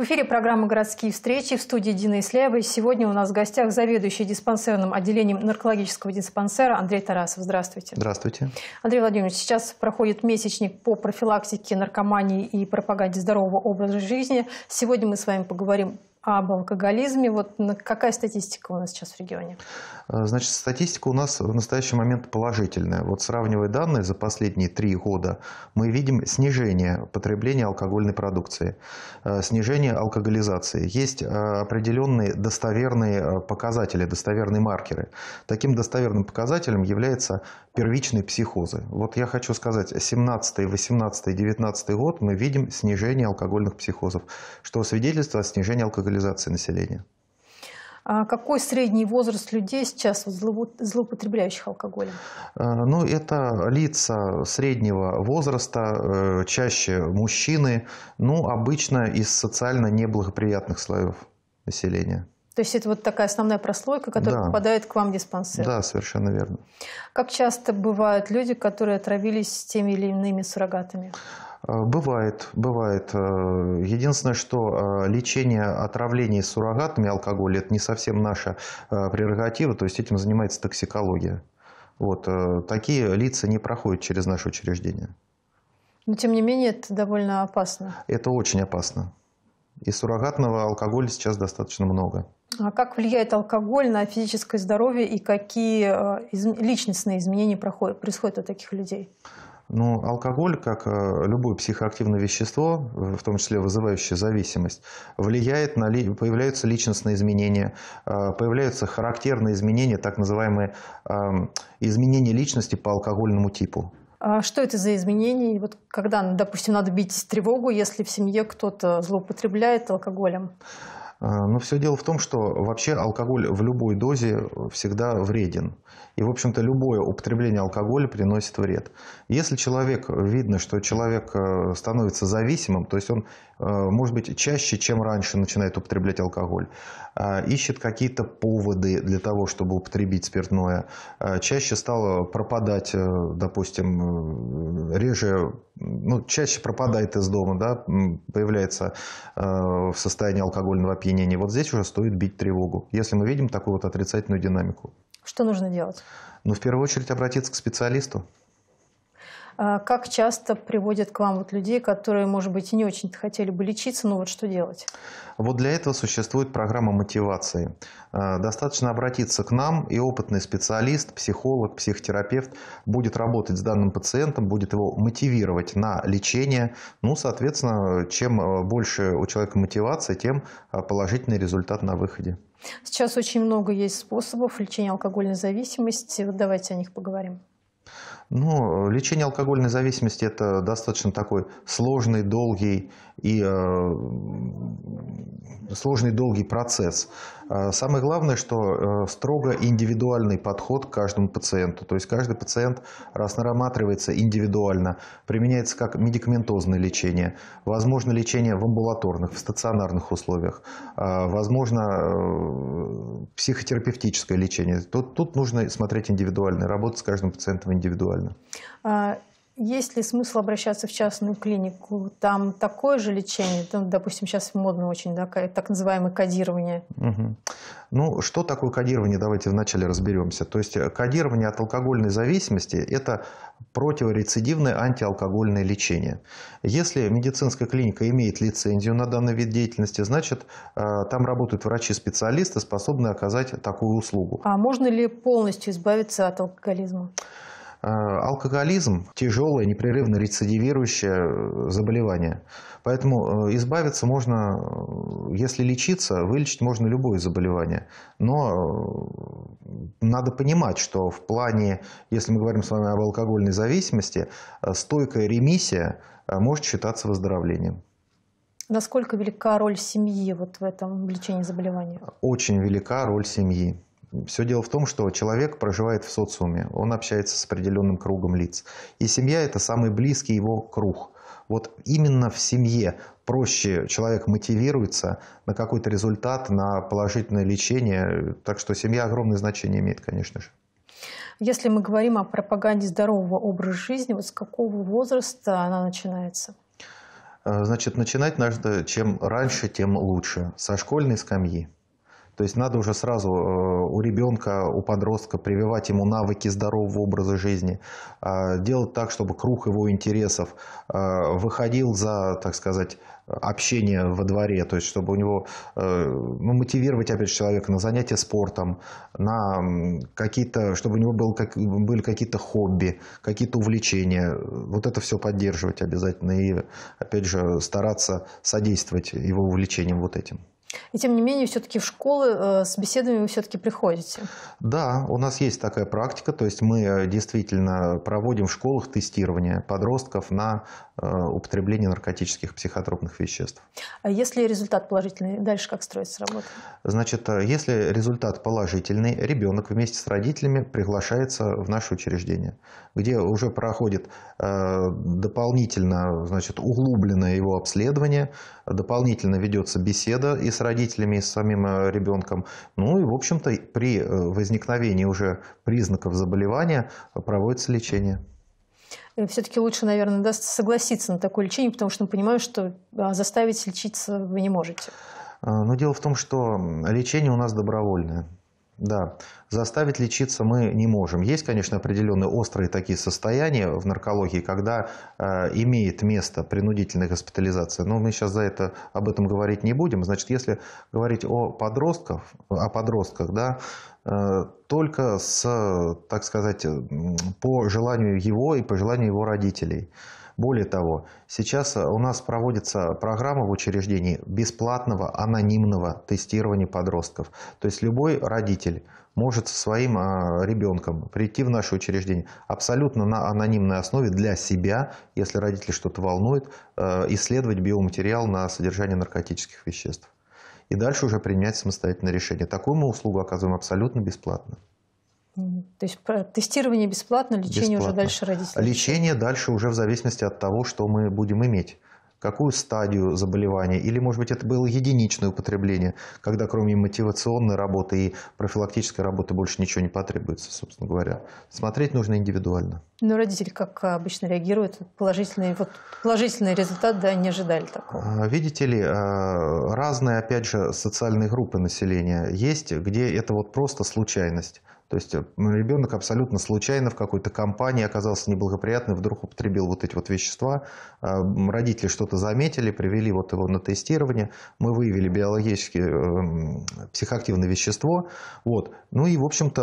В эфире программа «Городские встречи» в студии Дина Исляева. сегодня у нас в гостях заведующий диспансерным отделением наркологического диспансера Андрей Тарасов. Здравствуйте. Здравствуйте. Андрей Владимирович, сейчас проходит месячник по профилактике наркомании и пропаганде здорового образа жизни. Сегодня мы с вами поговорим об алкоголизме. Вот какая статистика у нас сейчас в регионе? Э, значит, статистика у нас в настоящий момент положительная. Вот сравнивая данные за последние три года, мы видим снижение потребления алкогольной продукции, э, снижение алкоголизации. Есть э, определенные достоверные показатели, достоверные маркеры. Таким достоверным показателем является первичные психозы. Вот я хочу сказать, 17, 18, 19 год мы видим снижение алкогольных психозов, что свидетельствует о снижении алкоголизации мобилизации населения. А какой средний возраст людей сейчас злоупотребляющих алкоголем? А, ну, это лица среднего возраста, э, чаще мужчины, ну, обычно из социально неблагоприятных слоев населения. То есть это вот такая основная прослойка, которая да. попадает к вам в диспансер? Да, совершенно верно. Как часто бывают люди, которые отравились теми или иными суррогатами? Э, бывает, бывает. Э, единственное, что э, лечение отравлений суррогатами алкоголя – это не совсем наша прерогатива, то есть этим занимается токсикология. Вот, такие лица не проходят через наше учреждение. Но, тем не менее, это довольно опасно. Это очень опасно. И суррогатного алкоголя сейчас достаточно много. А как влияет алкоголь на физическое здоровье и какие личностные изменения происходят у таких людей? Но ну, алкоголь, как э, любое психоактивное вещество, э, в том числе вызывающее зависимость, влияет на появляются личностные изменения, э, появляются характерные изменения, так называемые эм, изменения личности по алкогольному типу. А что это за изменения? вот когда, допустим, надо бить тревогу, если в семье кто-то злоупотребляет алкоголем? А, но все дело в том, что вообще алкоголь в любой дозе всегда вреден. И, в общем-то, любое употребление алкоголя приносит вред. Если человек, видно, что человек э, становится зависимым, то есть он, э, может быть, чаще, чем раньше начинает употреблять алкоголь, а, ищет какие-то поводы для того, чтобы употребить спиртное, а, чаще стало пропадать, э, допустим, реже, ну, чаще пропадает из дома, да, появляется в состоянии алкогольного опьянения, опьянения, вот здесь уже стоит бить тревогу, если мы видим такую вот отрицательную динамику. Что нужно делать? Ну, в первую очередь обратиться к специалисту. А как часто приводят к вам вот людей, которые, может быть, не очень хотели бы лечиться, но вот что делать? Вот для этого существует программа мотивации. Э, достаточно обратиться к нам, и опытный специалист, психолог, психотерапевт будет работать с данным пациентом, будет его мотивировать на лечение. Ну, соответственно, чем э, больше у человека мотивации, тем э, положительный результат на выходе. Сейчас очень много есть способов лечения алкогольной зависимости. Вот давайте о них поговорим. Ну, лечение алкогольной зависимости – это достаточно такой сложный, долгий и э, сложный долгий процесс. А самое главное, что э, строго индивидуальный подход к каждому пациенту. То есть каждый пациент раз разнорматривается индивидуально, применяется как медикаментозное лечение, возможно лечение в амбулаторных, в стационарных условиях, а, возможно э, психотерапевтическое лечение. Тут, тут нужно смотреть индивидуально, работать с каждым пациентом индивидуально. А, есть ли смысл обращаться в частную клинику? Там такое же лечение, там, допустим, сейчас модно очень, да, так называемое кодирование. Угу. Ну, что такое кодирование, давайте вначале разберемся. То есть э, кодирование от алкогольной зависимости – это противорецидивное антиалкогольное лечение. Если медицинская клиника имеет лицензию на данный вид деятельности, значит, э, там работают врачи-специалисты, способные оказать такую услугу. А можно ли полностью избавиться от алкоголизма? Э, алкоголизм – тяжелое, непрерывно рецидивирующее э, заболевание. Поэтому э, избавиться можно, если лечиться, вылечить можно любое заболевание. Но надо понимать, что в плане, если мы говорим с вами об алкогольной зависимости, стойкая ремиссия может считаться выздоровлением. Насколько велика роль семьи вот в этом лечении заболевания? Очень велика роль семьи. Все дело в том, что человек проживает в социуме, он общается с определенным кругом лиц. И семья – это самый близкий его круг. Вот именно в семье проще человек мотивируется на какой-то результат, на положительное лечение. Так что семья огромное значение имеет, конечно же. Если мы говорим о пропаганде здорового образа жизни, вот с какого возраста она начинается? Э, значит, начинать надо чем раньше, тем лучше. Со школьной скамьи. То есть надо уже сразу э, у ребенка, у подростка прививать ему навыки здорового образа жизни, а, делать так, чтобы круг его интересов а, выходил за, так сказать, общение во дворе, то есть чтобы у него э, ну, мотивировать опять же человека на занятия спортом, на какие-то, чтобы у него был, как, были какие-то хобби, какие-то увлечения. Вот это все поддерживать обязательно и опять же стараться содействовать его увлечениям вот этим. И тем не менее, все-таки в школы э, с беседами вы все-таки приходите. Да, у нас есть такая практика, то есть мы э, действительно проводим в школах тестирование подростков на э, употребление наркотических психотропных веществ. А если результат положительный, дальше как строится работа? Значит, если результат положительный, ребенок вместе с родителями приглашается в наше учреждение, где уже проходит дополнительно, значит, углубленное его обследование, дополнительно ведется беседа и с с родителями и с самим э, ребенком. Ну и, в общем-то, при э, возникновении уже признаков заболевания э, проводится лечение. Ну, Все-таки лучше, наверное, даст согласиться на такое лечение, потому что мы понимаем, что а, заставить лечиться вы не можете. Но дело в том, что лечение у нас добровольное. Да, заставить лечиться мы не можем. Есть, конечно, определенные острые такие состояния в наркологии, когда э, имеет место принудительная госпитализация. Но мы сейчас за это, об этом говорить не будем. Значит, если говорить о подростках, о подростках, да, э, только с, так сказать, по желанию его и по желанию его родителей. Более того, сейчас э, у нас проводится программа в учреждении бесплатного анонимного тестирования подростков. То есть любой родитель может со своим а, ребенком прийти в наше учреждение абсолютно на анонимной основе для себя, если родители что-то волнует, э, исследовать биоматериал на содержание наркотических веществ. И дальше уже принять самостоятельное решение. Такую мы услугу оказываем абсолютно бесплатно. То есть тестирование бесплатно, лечение бесплатно. уже дальше родителей? Лечение дальше уже в зависимости от того, что мы будем иметь какую стадию заболевания, или, может быть, это было единичное употребление, когда кроме мотивационной работы и профилактической работы больше ничего не потребуется, собственно говоря. Смотреть нужно индивидуально. Но ну, родители, как обычно, реагируют? Положительный, вот, положительный результат, да, не ожидали такого. А, видите ли, а, разные, опять же, социальные группы населения есть, где это вот просто случайность. То есть э, ну, ребенок абсолютно случайно в какой-то компании оказался неблагоприятный, вдруг употребил вот эти вот вещества. А, родители что-то заметили, привели вот его на тестирование. Мы выявили биологически э, психоактивное вещество. Вот. Ну и, в общем-то,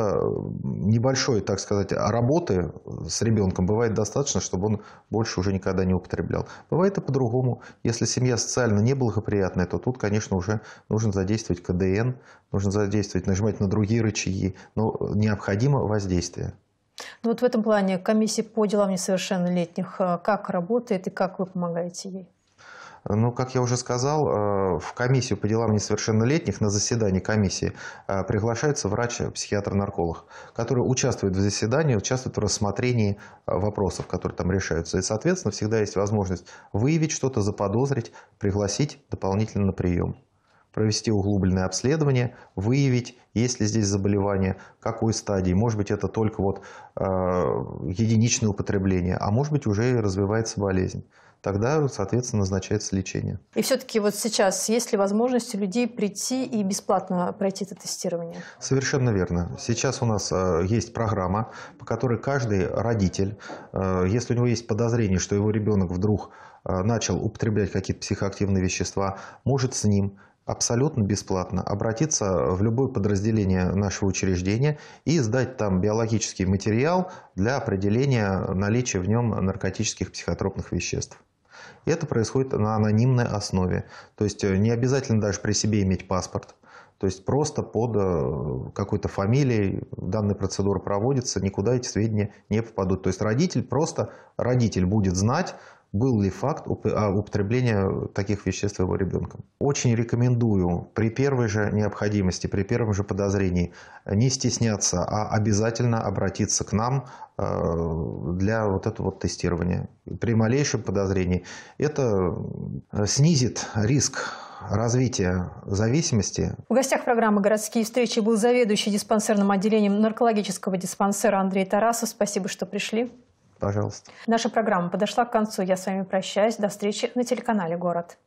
небольшой, так сказать, работы с ребенком бывает достаточно, чтобы он больше уже никогда не употреблял. Бывает и по-другому. Если семья социально неблагоприятная, то тут, конечно, уже нужно задействовать КДН, нужно задействовать, нажимать на другие рычаги. Но необходимо воздействие. Ну вот в этом плане комиссия по делам несовершеннолетних э, как работает и как вы помогаете ей? Ну, как я уже сказал, э, в комиссию по делам несовершеннолетних на заседании комиссии э, приглашается врач-психиатр-нарколог, который участвует в заседании, участвует в рассмотрении вопросов, которые там решаются. И, соответственно, всегда есть возможность выявить что-то, заподозрить, пригласить дополнительно на прием провести углубленное обследование, выявить, есть ли здесь заболевание, какой стадии. Может быть, это только вот, э, единичное употребление, а может быть, уже развивается болезнь. Тогда, соответственно, назначается лечение. И все-таки вот сейчас есть ли возможность у людей прийти и бесплатно пройти это тестирование? Совершенно верно. Сейчас у нас э, есть программа, по которой каждый родитель, э, если у него есть подозрение, что его ребенок вдруг э, начал употреблять какие-то психоактивные вещества, может с ним абсолютно бесплатно обратиться в любое подразделение нашего учреждения и сдать там биологический материал для определения наличия в нем наркотических психотропных веществ. И это происходит на анонимной основе. То есть э, не обязательно даже при себе иметь паспорт. То есть просто под э, какой-то фамилией данная процедура проводится, никуда эти сведения не попадут. То есть родитель просто, родитель будет знать, был ли факт а, употребления таких веществ его ребенком. Очень рекомендую при первой же необходимости, при первом же подозрении не стесняться, а обязательно обратиться к нам э, для вот этого вот тестирования. При малейшем подозрении это снизит риск развития зависимости. В гостях программы «Городские встречи» был заведующий диспансерным отделением наркологического диспансера Андрей Тарасов. Спасибо, что пришли. Пожалуйста. Наша программа подошла к концу. Я с вами прощаюсь. До встречи на телеканале «Город».